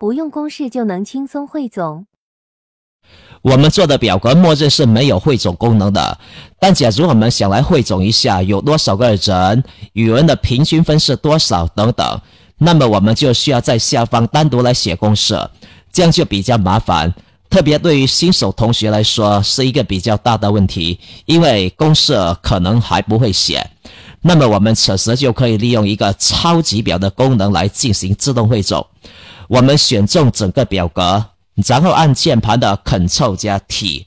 不用公式就能轻松汇总。我们做的表格默认是没有汇总功能的，但假如我们想来汇总一下有多少个人，语文的平均分是多少等等，那么我们就需要在下方单独来写公式，这样就比较麻烦，特别对于新手同学来说是一个比较大的问题，因为公式可能还不会写。那么我们此时就可以利用一个超级表的功能来进行自动汇总。我们选中整个表格，然后按键盘的 Ctrl 加 T，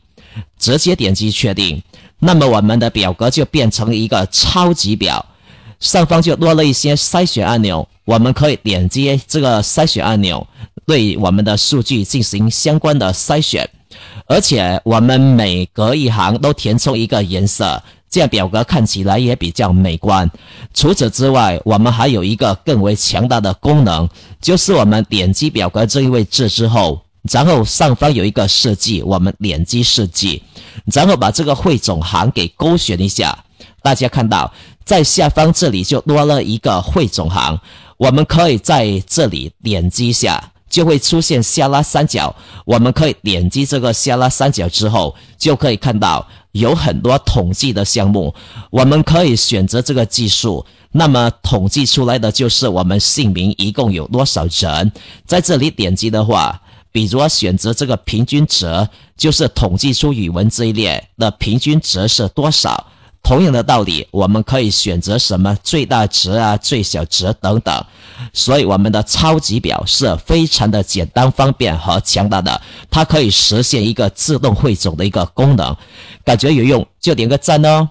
直接点击确定。那么我们的表格就变成一个超级表，上方就多了一些筛选按钮。我们可以点击这个筛选按钮，对我们的数据进行相关的筛选。而且我们每隔一行都填充一个颜色，这样表格看起来也比较美观。除此之外，我们还有一个更为强大的功能，就是我们点击表格这一位置之后，然后上方有一个设计，我们点击设计，然后把这个汇总行给勾选一下。大家看到，在下方这里就多了一个汇总行，我们可以在这里点击一下。就会出现下拉三角，我们可以点击这个下拉三角之后，就可以看到有很多统计的项目，我们可以选择这个技术，那么统计出来的就是我们姓名一共有多少人，在这里点击的话，比如选择这个平均值，就是统计出语文这一列的平均值是多少。同样的道理，我们可以选择什么最大值啊、最小值等等。所以我们的超级表是非常的简单、方便和强大的，它可以实现一个自动汇总的一个功能。感觉有用就点个赞哦。